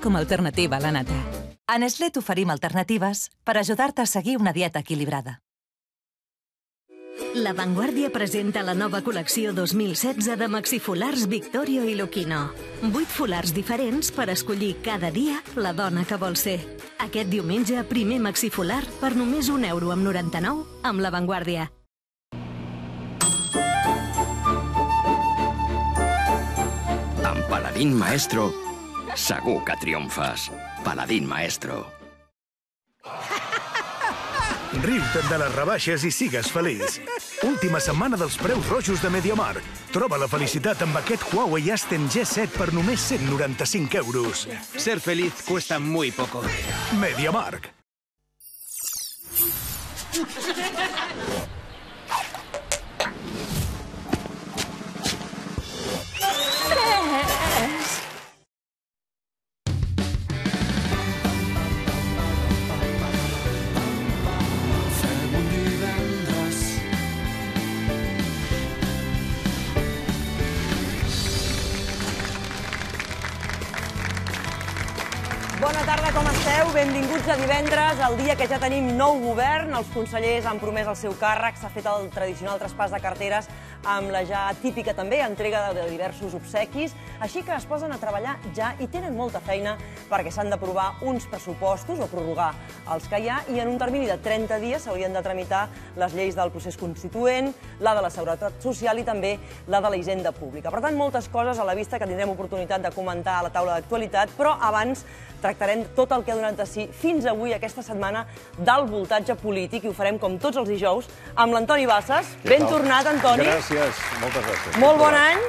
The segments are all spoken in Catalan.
com a alternativa a la nata. A Nestlé t'oferim alternatives per ajudar-te a seguir una dieta equilibrada. La Vanguardia presenta la nova col·lecció 2016 de maxifolars Victorio i Luquino. Vuit folars diferents per escollir cada dia la dona que vol ser. Aquest diumenge, primer maxifolar per només un euro amb 99 amb La Vanguardia. Amb Paladín Maestro Segur que triomfes, paladín maestro. Riu-te'n de les rebaixes i sigues feliç. Última setmana dels preus rojos de Mediamar. Troba la felicitat amb aquest Huawei Aston G7 per només 195 euros. Ser feliç cuesta muy poco. Mediamark. minuts de divendres, el dia que ja tenim nou govern, els consellers han promès el seu càrrec, s'ha fet el tradicional traspàs de carteres amb la ja típica també entrega de diversos obsequis, així que es posen a treballar ja i tenen molta feina perquè s'han d'aprovar uns pressupostos o prorrogar els que hi ha i en un termini de 30 dies s'haurien de tramitar les lleis del procés constituent, la de la Seguretat Social i també la de la Hisenda Pública. Per tant, moltes coses a la vista que tindrem oportunitat de comentar a la taula d'actualitat, però abans tractarem tot el que ha donat de si fins avui, aquesta setmana, del voltatge polític, i ho farem com tots els dijous, amb l'Antoni Bassas. Ben tornat, Antoni. Gràcies gràcies, moltes gràcies. Molt bon any.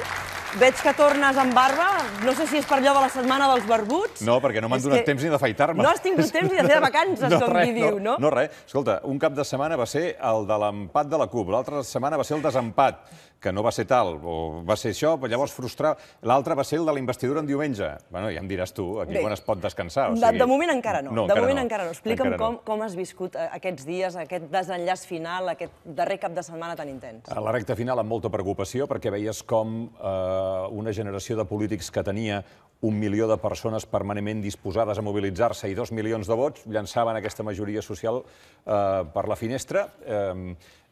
Veig que tornes amb barba. No sé si és per allò de la setmana dels barbuts. No, perquè no m'han donat que... temps ni d'afaitar-me. No has tingut temps ni de fer de vacances, no, com res, diu, no? No, no res. Escolta, un cap de setmana va ser el de l'empat de la CUP, l'altra setmana va ser el desempat que no va ser tal, o va ser això, però llavors frustrar... L'altre va ser el de la investidura en diumenge. Bueno, ja em diràs tu, aquí quan es pot descansar. O sigui... de, de moment encara no. no de encara moment no. encara no. Explica'm encara com, no. com has viscut eh, aquests dies, aquest desenllaç final, aquest darrer cap de setmana tan intens. A la recta final amb molta preocupació, perquè veies com eh, una generació de polítics que tenia un milió de persones permanentment disposades a mobilitzar-se i dos milions de vots llançaven aquesta majoria social eh, per la finestra. Eh,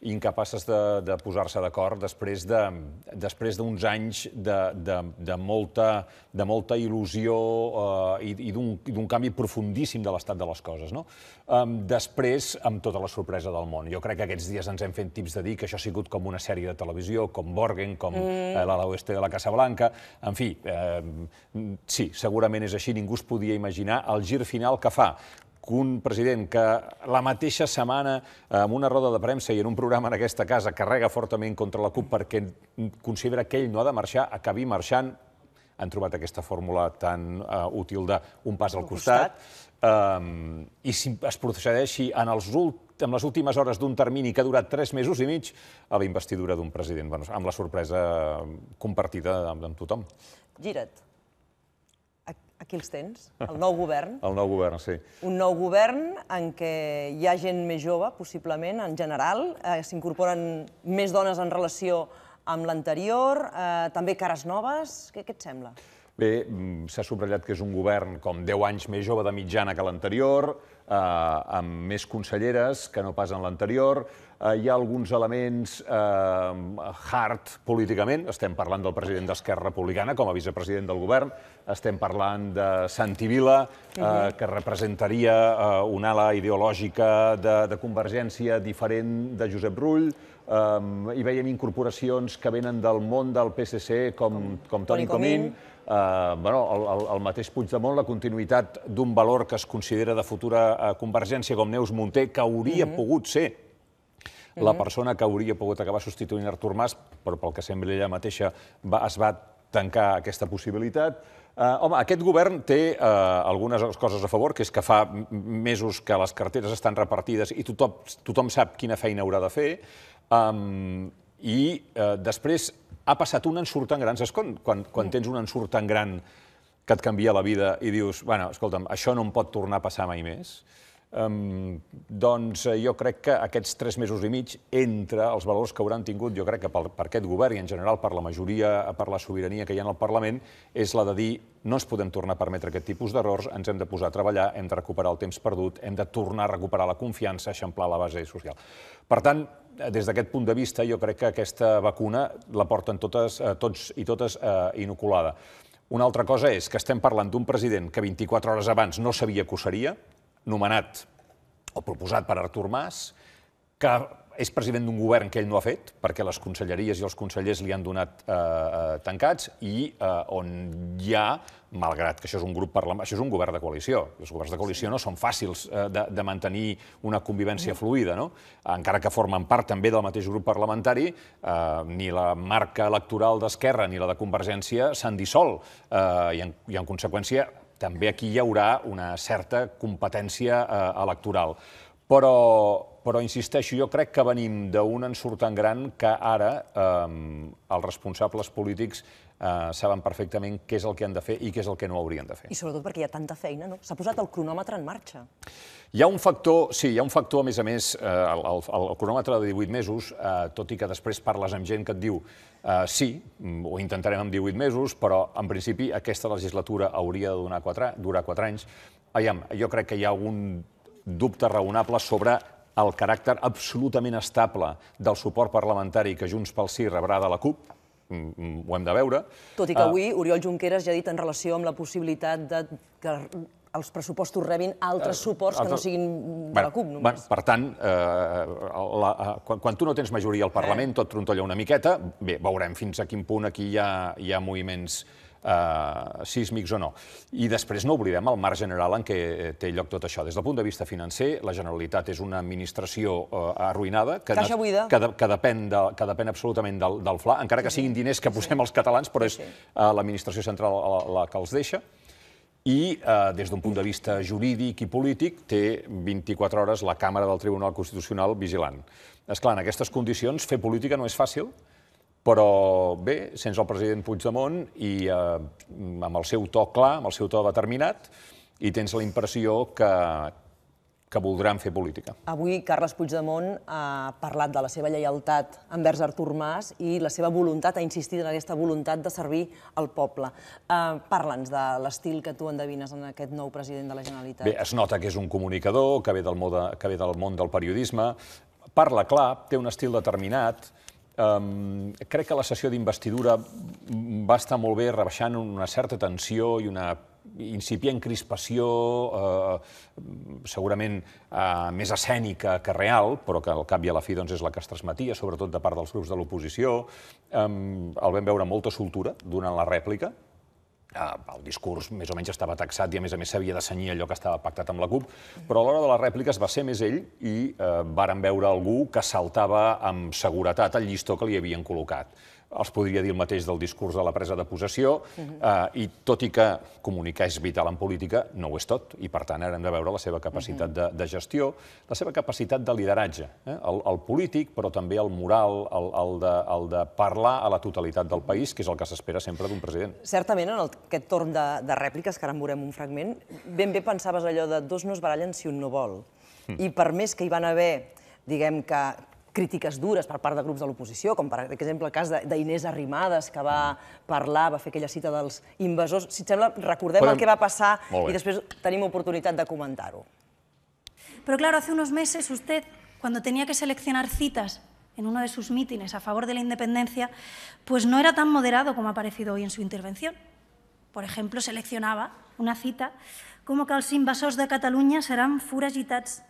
incapaces de, de posar-se d'acord després de, després d'uns anys de, de, de, molta, de molta il·lusió eh, i, i d'un canvi profundíssim de l'estat de les coses. No? Um, després, amb tota la sorpresa del món. Jo crec que aquests dies ens hem fet tips de dir que això ha sigut com una sèrie de televisió, com Borgen, com mm. eh, Oeste de la Casa Blanca... En fi, eh, sí, segurament és així, ningú es podia imaginar el gir final que fa que un president que la mateixa setmana en una roda de premsa i en un programa en aquesta casa carrega fortament contra la CUP perquè considera que ell no ha de marxar, acabi marxant, han trobat aquesta fórmula tan uh, útil d'un pas al costat, um, i si es procedeixi en, els en les últimes hores d'un termini que ha durat tres mesos i mig a la investidura d'un president, bueno, amb la sorpresa compartida amb, amb tothom. Gira't. Aquí els tens, el nou govern. El nou govern, sí. Un nou govern en què hi ha gent més jove, possiblement, en general, eh, s'incorporen més dones en relació amb l'anterior, eh, també cares noves, què, què et sembla? Bé, mm, s'ha subratllat que és un govern com 10 anys més jove de mitjana que l'anterior, eh, amb més conselleres que no pas en l'anterior. Eh, hi ha alguns elements eh, hard políticament. Estem parlant del president d'Esquerra Republicana com a vicepresident del govern. Estem parlant de Santi Vila, eh, que representaria eh, una ala ideològica de, de convergència diferent de Josep Rull. Um, hi veiem incorporacions que venen del món del PSC, com, com Toni Comín, Uh, bueno, el, el, el mateix Puigdemont, la continuïtat d'un valor que es considera de futura eh, convergència com Neus Monter, que hauria mm -hmm. pogut ser la mhm. persona que hauria pogut acabar substituint Artur Mas, però pel que sembla ella mateixa va, es va tancar aquesta possibilitat. Uh, home, aquest govern té uh, algunes coses a favor, que és que fa mesos que les carteres estan repartides i tothom, tothom sap quina feina haurà de fer. Um, I eh, després ha passat un ensurt tan gran, saps quan, quan, quan tens un ensurt tan gran que et canvia la vida i dius, bueno, escolta'm, això no em pot tornar a passar mai més? Um, doncs eh, jo crec que aquests tres mesos i mig, entre els valors que hauran tingut, jo crec que per aquest govern i en general per la majoria, per la sobirania que hi ha en el Parlament, és la de dir no ens podem tornar a permetre aquest tipus d'errors, ens hem de posar a treballar, hem de recuperar el temps perdut, hem de tornar a recuperar la confiança, eixamplar la base social. Per tant, eh, des d'aquest punt de vista, jo crec que aquesta vacuna la porten totes, eh, tots i totes eh, inoculada. Una altra cosa és que estem parlant d'un president que 24 hores abans no sabia que ho seria, nomenat o proposat per Artur Mas, que és president d'un govern que ell no ha fet, perquè les conselleries i els consellers li han donat eh, eh tancats, i eh, on hi ha, malgrat que això és un grup parlamentari, això és un govern de coalició. Els governs de coalició no són fàcils eh, de, de mantenir una convivència mm. fluida, no? Encara que formen part també del mateix grup parlamentari, eh, ni la marca electoral d'Esquerra ni la de Convergència s'han dissol, eh, i, en, i en conseqüència també aquí hi haurà una certa competència eh, electoral. Però, però insisteixo, jo crec que venim d'un tan gran que ara eh, els responsables polítics eh, saben perfectament què és el que han de fer i què és el que no haurien de fer. I sobretot perquè hi ha tanta feina, no? S'ha posat el cronòmetre en marxa. Hi ha un factor, sí, hi ha un factor, a més a més, eh, el, el, el cronòmetre de 18 mesos, eh, tot i que després parles amb gent que et diu eh, sí, mm, ho intentarem en 18 mesos, però en principi aquesta legislatura hauria de donar 4, durar 4 anys. Aviam, jo crec que hi ha algun dubte raonable sobre el caràcter absolutament estable del suport parlamentari que Junts pel Sí rebrà de la CUP, Mm, mm, ho hem de veure. Tot i que eh, avui Oriol Junqueras ja ha dit en relació amb la possibilitat de que els pressupostos rebin altres eh, suports que no siguin de la CUP, només. per tant, eh, eh quan, tu no tens majoria al Parlament, tot trontolla una miqueta. Bé, veurem fins a quin punt aquí hi ha moviments eh, sísmics o no. I després no oblidem el marc general en què eh, té lloc tot això. Des del punt de vista financer, la Generalitat és una administració eh, arruïnada que, Caixa buida. Que, que, depèn de, que depèn absolutament del, del FLA, encara que siguin diners que posem els catalans, però és eh, l'administració central la, la que els deixa i eh, des d'un punt de vista jurídic i polític té 24 hores la Càmera del Tribunal Constitucional vigilant. És clar, en aquestes condicions fer política no és fàcil, però bé, sense el president Puigdemont i eh, amb el seu to clar, amb el seu to determinat, i tens la impressió que, que voldran fer política. Avui Carles Puigdemont ha parlat de la seva lleialtat envers Artur Mas i la seva voluntat, ha insistit en aquesta voluntat de servir al poble. Eh, Parla'ns de l'estil que tu endevines en aquest nou president de la Generalitat. Bé, es nota que és un comunicador, que ve del, mode, que ve del món del periodisme, parla clar, té un estil determinat, crec que la sessió d'investidura va estar molt bé, rebaixant una certa tensió i una incipient crispació, eh, segurament eh, més escènica que real, però que al cap i a la fi doncs, és la que es transmetia, sobretot de part dels grups de l'oposició. Um, el vam veure molta soltura durant la rèplica, Eh, el discurs més o menys estava taxat i, a més a més, s'havia de senyir allò que estava pactat amb la CUP, però a l'hora de les rèpliques va ser més ell i eh, varen veure algú que saltava amb seguretat el llistó que li havien col·locat els podria dir el mateix del discurs de la presa de possessió, uh -huh. eh, i tot i que comunicar és vital en política, no ho és tot, i per tant ara hem de veure la seva capacitat uh -huh. de, de gestió, la seva capacitat de lideratge, eh? el, el polític, però també el moral, el, el, de, el de parlar a la totalitat del país, que és el que s'espera sempre d'un president. Certament, en el, aquest torn de, de rèpliques, que ara en veurem un fragment, ben bé pensaves allò de dos no es barallen si un no vol. -huh. Hmm. I per més que hi van haver diguem que crítiques dures per part de grups de l'oposició, com per exemple el cas d'Inés Arrimadas, que va parlar, va fer aquella cita dels invasors. Si et sembla, recordem el que va passar i després tenim oportunitat de comentar-ho. Però, claro, hace unos meses usted, cuando tenía que seleccionar citas en uno de sus mítines a favor de la independencia, pues no era tan moderado como ha aparecido hoy en su intervención. Por ejemplo, seleccionaba una cita como que els invasors de Catalunya seran foragitats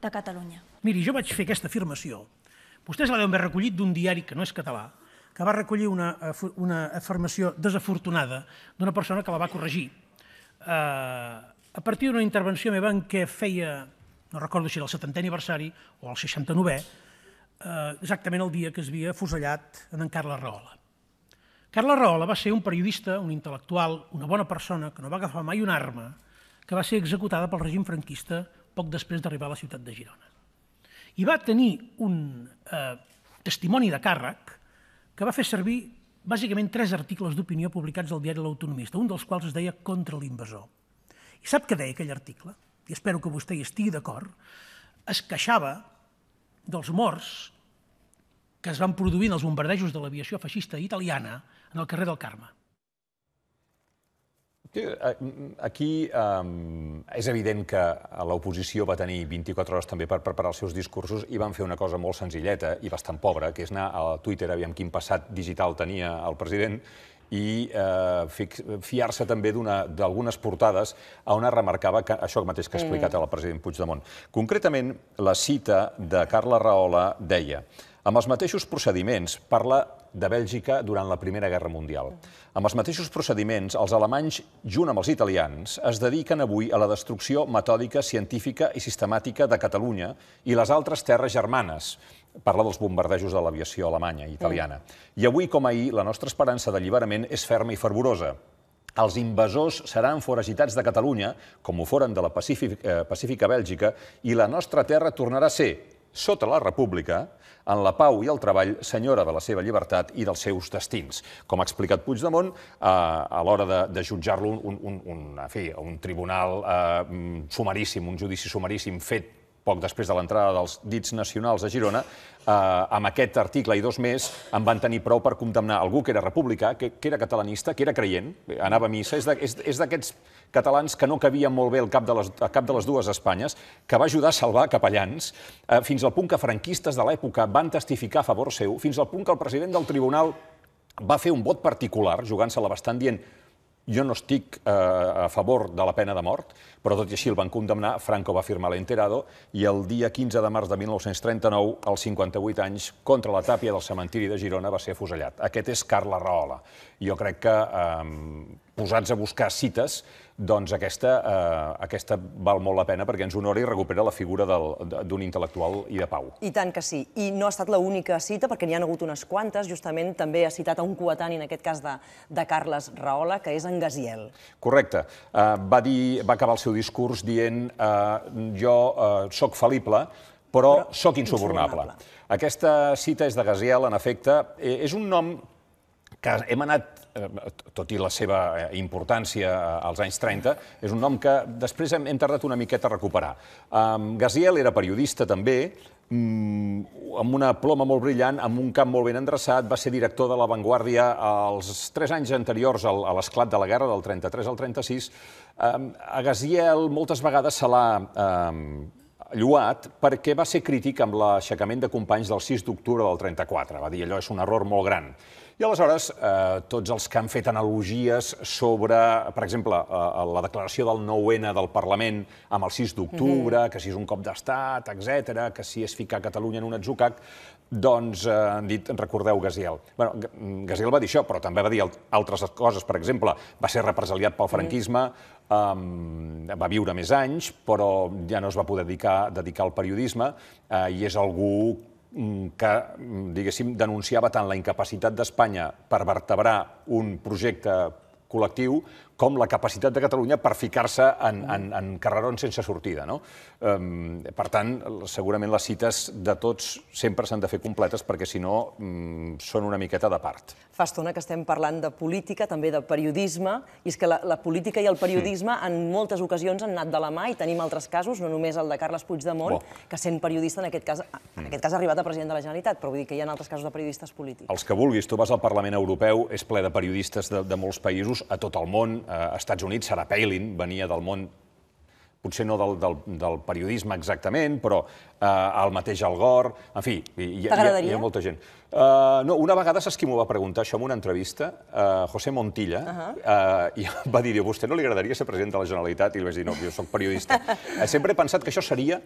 de Catalunya. Miri, jo vaig fer aquesta afirmació. Vostès la deuen haver recollit d'un diari que no és català, que va recollir una, eh, una afirmació desafortunada d'una persona que la va corregir. Eh, a partir d'una intervenció meva en què feia, no recordo si era el 70è aniversari o el 69è, eh, exactament el dia que es havia fusellat en en Carles Rahola. Carles Rahola va ser un periodista, un intel·lectual, una bona persona, que no va agafar mai una arma, que va ser executada pel règim franquista poc després d'arribar a la ciutat de Girona i va tenir un eh, testimoni de càrrec que va fer servir bàsicament tres articles d'opinió publicats al diari L'Autonomista, un dels quals es deia Contra l'invasor. I sap què deia aquell article? I espero que vostè hi estigui d'acord. Es queixava dels morts que es van produir en els bombardejos de l'aviació feixista italiana en el carrer del Carme. Eh, mm, aquí um, és evident que eh, l'oposició va tenir 24 hores també per preparar els seus discursos i van fer una cosa molt senzilleta i bastant pobra, que és anar a Twitter, aviam quin passat digital tenia el president, i eh, fiar-se també d'algunes portades on es remarcava que, això mateix que ha explicat mm. el president Puigdemont. Concretament, la cita de Carla Rahola deia amb els mateixos procediments parla de Bèlgica durant la Primera Guerra Mundial. Amb els mateixos procediments, els alemanys, junt amb els italians, es dediquen avui a la destrucció metòdica, científica i sistemàtica de Catalunya i les altres terres germanes, parla dels bombardejos de l'aviació alemanya i italiana. Mm. I avui, com ahir, la nostra esperança d'alliberament és ferma i fervorosa. Els invasors seran foragitats de Catalunya, com ho foren de la Pacífica, eh, Pacífica Bèlgica, i la nostra terra tornarà a ser, sota la República, en la pau i el treball, senyora de la seva llibertat i dels seus destins. Com ha explicat Puigdemont, eh, a l'hora de, de jutjar-lo un, un, un, fi, un tribunal eh, sumaríssim, un judici sumaríssim fet poc després de l'entrada dels dits nacionals a Girona, eh, amb aquest article i dos més en van tenir prou per condemnar algú que era republicà, que, que era catalanista, que era creient, anava a missa, és d'aquests catalans que no cabien molt bé al cap de les, al cap de les dues Espanyes, que va ajudar a salvar capellans, eh, fins al punt que franquistes de l'època van testificar a favor seu, fins al punt que el president del tribunal va fer un vot particular, jugant-se-la bastant, dient jo no estic eh, a favor de la pena de mort, però tot i així el van condemnar, Franco va firmar l'enterado, i el dia 15 de març de 1939, als 58 anys, contra la tàpia del cementiri de Girona, va ser afusellat. Aquest és Carles Rahola. Jo crec que, eh, posats a buscar cites, doncs aquesta, eh, aquesta val molt la pena perquè ens honora i recupera la figura d'un intel·lectual i de pau. I tant que sí. I no ha estat l'única cita, perquè n'hi ha hagut unes quantes. Justament també ha citat a un coetani, en aquest cas de, de Carles Rahola, que és en Gaziel. Correcte. Eh, va, dir, va acabar el seu discurs dient eh, jo eh, sóc falible, però, però sóc insubornable. insubornable. Aquesta cita és de Gaziel, en efecte. Eh, és un nom que hem anat, eh, tot i la seva eh, importància eh, als anys 30, és un nom que després hem, tardat una miqueta a recuperar. Gaziel era periodista també, mm, amb una ploma molt brillant, amb un camp molt ben endreçat, va ser director de La Vanguardia els tres anys anteriors a l'esclat de la guerra, del 33 al 36. a Gaziel moltes vegades se l'ha lluat perquè va ser crític amb l'aixecament de companys del 6 d'octubre del 34. Va dir, allò és un error molt gran. I aleshores, eh, tots els que han fet analogies sobre, per exemple, eh, eh la declaració del 9-N del Parlament amb el 6 d'octubre, mm -hmm. que si és un cop d'estat, etc, que si és ficar Catalunya en un atzucac, doncs eh, han dit, recordeu Gaziel. Bueno, mm, Gaziel va dir això, però també va dir altres coses. Per exemple, va ser represaliat pel mm. franquisme, Um, va viure més anys, però ja no es va poder dedicar, dedicar al periodisme eh, i és algú Mm, que, mm, diguéssim, denunciava tant la incapacitat d'Espanya per vertebrar un projecte col·lectiu com la capacitat de Catalunya per ficar-se en, en, en carrerons sense sortida. No? Um, per tant, segurament les cites de tots sempre s'han de fer completes perquè, si no, um, són una miqueta de part. Fa estona que estem parlant de política, també de periodisme, i és que la, la política i el periodisme sí. en moltes ocasions han anat de la mà i tenim altres casos, no només el de Carles Puigdemont, oh. que sent periodista en aquest cas, en aquest cas ha arribat a president de la Generalitat, però vull dir que hi ha altres casos de periodistes polítics. Els que vulguis, tu vas al Parlament Europeu, és ple de periodistes de, de molts països, a tot el món, eh, Estats Units, Sarah Palin venia del món potser no del, del, del periodisme exactament, però eh, el mateix Al Gore... En fi, hi, hi, hi, hi ha molta gent. Eh, no, una vegada saps qui m'ho va preguntar, això en una entrevista, eh, José Montilla, uh eh, -huh. i va dir, a vostè no li agradaria ser president de la Generalitat? I li vaig dir, no, jo sóc periodista. Eh, sempre he pensat que això seria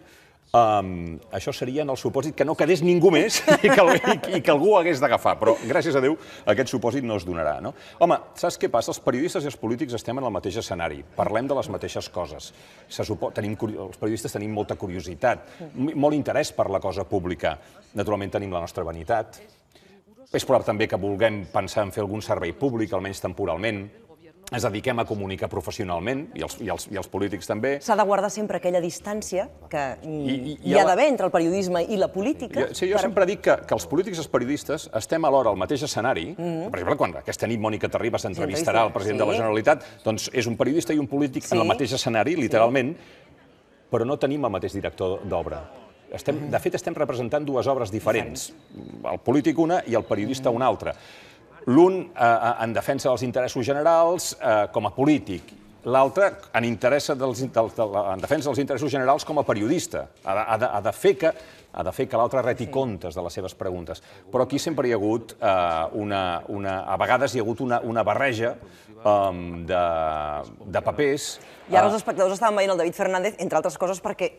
Um, això seria en el supòsit que no quedés ningú més i que, i, i que algú hagués d'agafar, però gràcies a Déu aquest supòsit no es donarà. No? Home, saps què passa? Els periodistes i els polítics estem en el mateix escenari, parlem de les mateixes coses. Se supo... tenim, els periodistes tenim molta curiositat, molt interès per la cosa pública. Naturalment tenim la nostra vanitat. És probable també que vulguem pensar en fer algun servei públic, almenys temporalment ens dediquem a comunicar professionalment, i els, i els, i els polítics també. S'ha de guardar sempre aquella distància que I, i, hi ha la... d'haver entre el periodisme i la política. Jo, sí, jo per... sempre dic que, que els polítics i els periodistes estem alhora al mateix escenari. Mm -hmm. Per exemple, quan aquesta nit Mònica Terribas entrevistarà el president sí. de la Generalitat, doncs és un periodista i un polític sí. en el mateix escenari, literalment, sí. però no tenim el mateix director d'obra. Estem, de mhm. fet, estem representant dues obres diferents, el polític una i el periodista mhm. una altra l'un eh, eh, en defensa dels interessos generals eh, com a polític, l'altre en, dels, del, en defensa dels interessos generals com a periodista. Ha de, ha de, ha de fer que ha de fer que l'altre reti sí. comptes de les seves preguntes. Però aquí sempre hi ha hagut eh, una, una... A vegades hi ha hagut una, una barreja um, de, de papers. I ara eh, els espectadors estaven veient el David Fernández, entre altres coses, perquè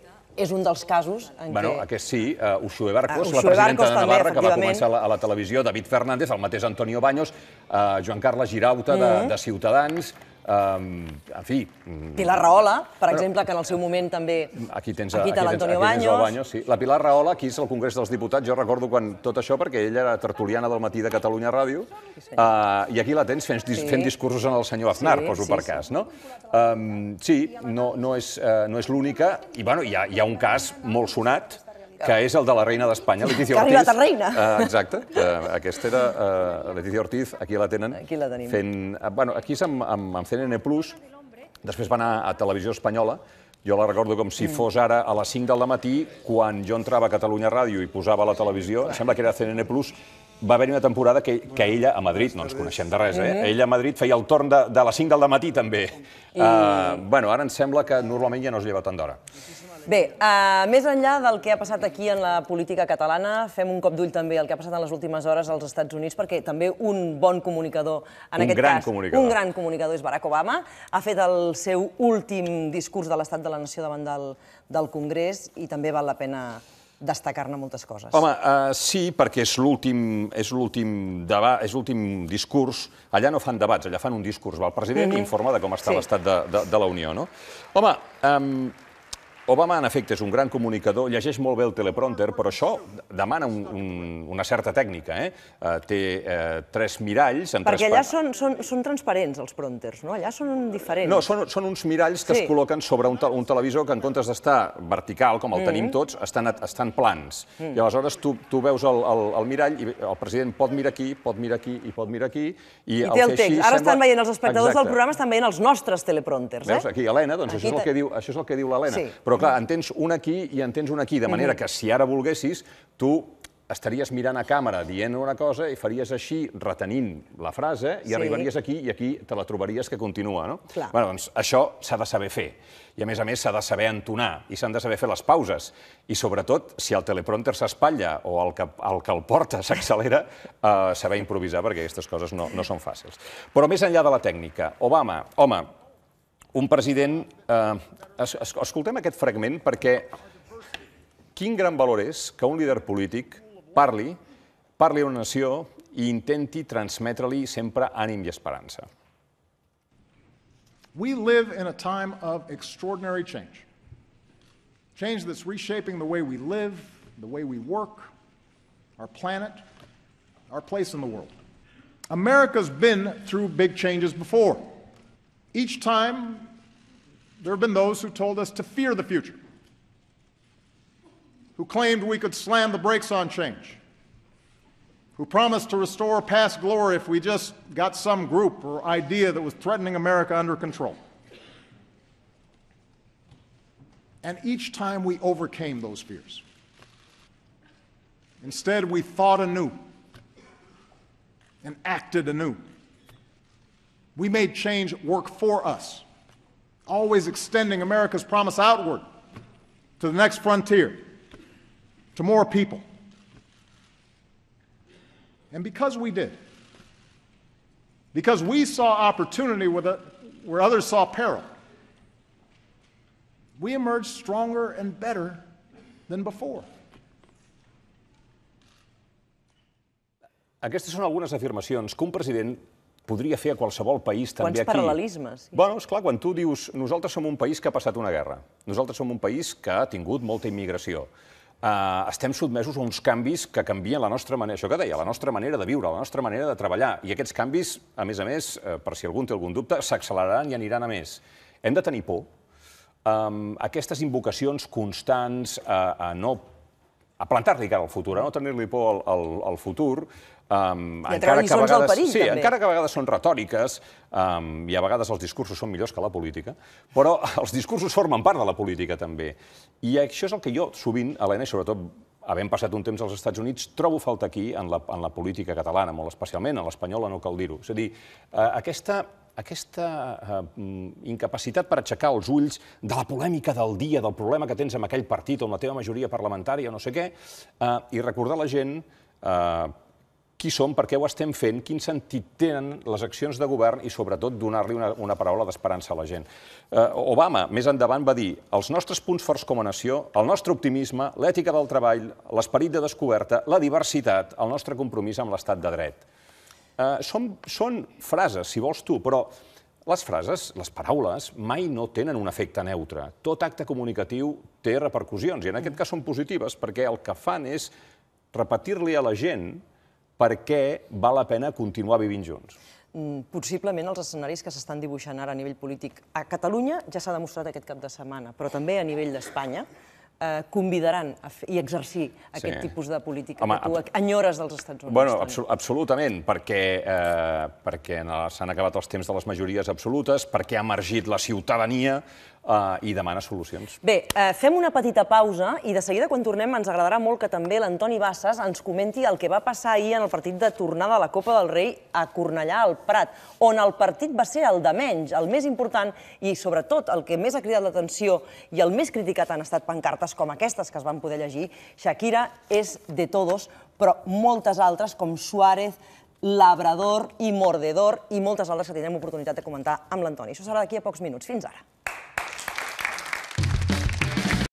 és un dels casos en bueno, què... Aquest sí, uh, Uxue Barcos, uh, Uxue la presidenta Barcos de Navarra, també, que va començar a la, a la televisió, David Fernández, el mateix Antonio Baños, uh, Joan Carles Girauta, mm -hmm. de, de Ciutadans, Um, en fi... Mm. Pilar Rahola, per exemple, que en el seu moment també... Aquí tens, aquí aquí tens, aquí tens el Baños. Sí. La Pilar Rahola, aquí és al Congrés dels Diputats, jo recordo quan tot això, perquè ella era tertuliana del matí de Catalunya Ràdio, sí, uh, i aquí la tens fent, sí. fent discursos en el senyor Aznar, sí, poso sí, per sí. cas, no? Um, sí, no, no és, uh, no és l'única, i bueno, hi ha, hi ha un cas molt sonat, que ah. és el de la reina d'Espanya, Letizia Ortiz. Que ha arribat a reina. Ah, exacte. aquesta era eh, Letizia Ortiz, aquí la tenen. Aquí la tenim. Fent, eh, bueno, aquí és amb, amb, amb CNN+, Plus, després va anar a Televisió Espanyola, jo la recordo com si mm. fos ara a les 5 del matí, quan jo entrava a Catalunya Ràdio i posava la televisió, em sembla que era CNN+, Plus, va haver una temporada que, que ella a Madrid, no ens coneixem de res, eh? Mm-hmm. ella a Madrid feia el torn de, de les 5 del matí també. I... Uh, bueno, ara em sembla que normalment ja no es lleva tant d'hora. Bé, eh, més enllà del que ha passat aquí en la política catalana, fem un cop d'ull també al que ha passat en les últimes hores als Estats Units, perquè també un bon comunicador, en aquest cas, un gran comunicador és Barack Obama, ha fet el seu últim discurs de l'estat de la nació davant del, del Congrés i també val la pena destacar-ne moltes coses. Home, eh, sí, perquè és l'últim debat, és l'últim discurs. Allà no fan debats, allà fan un discurs. El president mhm. informa de com està l'estat de, de, la Unió, no? Home, Obama, en efecte, és un gran comunicador, llegeix molt bé el teleprompter, però això demana un, un, una certa tècnica. Eh? Uh, té uh, tres miralls... En Perquè tres allà són, són, són transparents, els prompters, no? Allà són diferents. No, són, són uns miralls que sí. es col·loquen sobre un, te un televisor que, en comptes d'estar vertical, com el mm -hmm. tenim tots, estan, estan plans. Mm. I aleshores tu, tu veus el, el, el mirall i el president pot mirar aquí, pot mirar aquí i pot mirar aquí... I, I el té el text. Així, Ara sembla... estan veient els espectadors Exacte. del programa, estan veient els nostres teleprompters. Eh? Veus, aquí, Helena, doncs aquí això, és el que diu, això és el que diu l'Helena. Sí. Però però clar, en tens un aquí i en tens un aquí, de manera que si ara volguessis, tu estaries mirant a càmera dient una cosa i faries així, retenint la frase, i sí. arribaries aquí i aquí te la trobaries que continua, no? Clar. Bueno, doncs això s'ha de saber fer. I a més a més s'ha de saber entonar i s'han de saber fer les pauses. I sobretot, si el teleprompter s'espatlla o el que el, que el porta s'accelera, eh, saber improvisar, perquè aquestes coses no, no són fàcils. Però més enllà de la tècnica, Obama, home, un president... Eh, escoltem aquest fragment perquè quin gran valor és que un líder polític parli, parli a una nació i intenti transmetre-li sempre ànim i esperança. We live in a time of extraordinary change. Change that's reshaping the way we live, the way we work, our planet, our place in the world. America's been through big changes before. Each time There have been those who told us to fear the future, who claimed we could slam the brakes on change, who promised to restore past glory if we just got some group or idea that was threatening America under control. And each time we overcame those fears. Instead, we thought anew and acted anew. We made change work for us always extending America's promise outward to the next frontier, to more people. And because we did, because we saw opportunity where others saw peril, we emerged stronger and better than before. Aquestes són algunes afirmacions que un president podria fer a qualsevol país Quants també aquí. Quants paral·lelismes. Bueno, esclar, quan tu dius nosaltres som un país que ha passat una guerra, nosaltres som un país que ha tingut molta immigració, Uh, estem sotmesos a uns canvis que canvien la nostra manera, això que deia, la nostra manera de viure, la nostra manera de treballar. I aquests canvis, a més a més, uh, per si algun té algun dubte, s'acceleraran i aniran a més. Hem de tenir por. Um, aquestes invocacions constants a, eh, a no a plantar-li cara al futur, a no tenir-li por al, al, al futur, Um, I encara que a vegades, perill, sí, també. encara que a vegades són retòriques um, i a vegades els discursos són millors que la política, però els discursos formen part de la política també. I això és el que jo sovint, Helena, i sobretot havent passat un temps als Estats Units, trobo falta aquí en la, en la política catalana, molt especialment en l'espanyola, no cal dir-ho. És a dir, eh, aquesta aquesta eh, incapacitat per aixecar els ulls de la polèmica del dia, del problema que tens amb aquell partit o amb la teva majoria parlamentària o no sé què, eh, i recordar la gent eh, qui som, per què ho estem fent, quin sentit tenen les accions de govern i, sobretot, donar-li una, una paraula d'esperança a la gent. Eh, Obama, més endavant, va dir els nostres punts forts com a nació, el nostre optimisme, l'ètica del treball, l'esperit de descoberta, la diversitat, el nostre compromís amb l'estat de dret. Eh, són, són frases, si vols tu, però les frases, les paraules, mai no tenen un efecte neutre. Tot acte comunicatiu té repercussions, i en aquest cas són positives, perquè el que fan és repetir-li a la gent per què val la pena continuar vivint junts? Mm, possiblement els escenaris que s'estan dibuixant ara a nivell polític a Catalunya ja s'ha demostrat aquest cap de setmana, però també a nivell d'Espanya, eh, convidaran a fer, i exercir aquest sí. tipus de política Home, que tu enyores dels Estats Units. Bueno, absolutament, perquè, eh, perquè s'han acabat els temps de les majories absolutes, perquè ha emergit la ciutadania eh, i demana solucions. Bé, eh, fem una petita pausa i de seguida, quan tornem, ens agradarà molt que també l'Antoni Bassas ens comenti el que va passar ahir en el partit de tornada a la Copa del Rei a Cornellà, al Prat, on el partit va ser el de menys, el més important i, sobretot, el que més ha cridat l'atenció i el més criticat han estat pancartes cartes com aquestes que es van poder llegir, Shakira és de todos, però moltes altres com Suárez, Labrador i Mordedor i moltes altres que tindrem oportunitat de comentar amb l'Antoni. Això serà d'aquí a pocs minuts. Fins ara.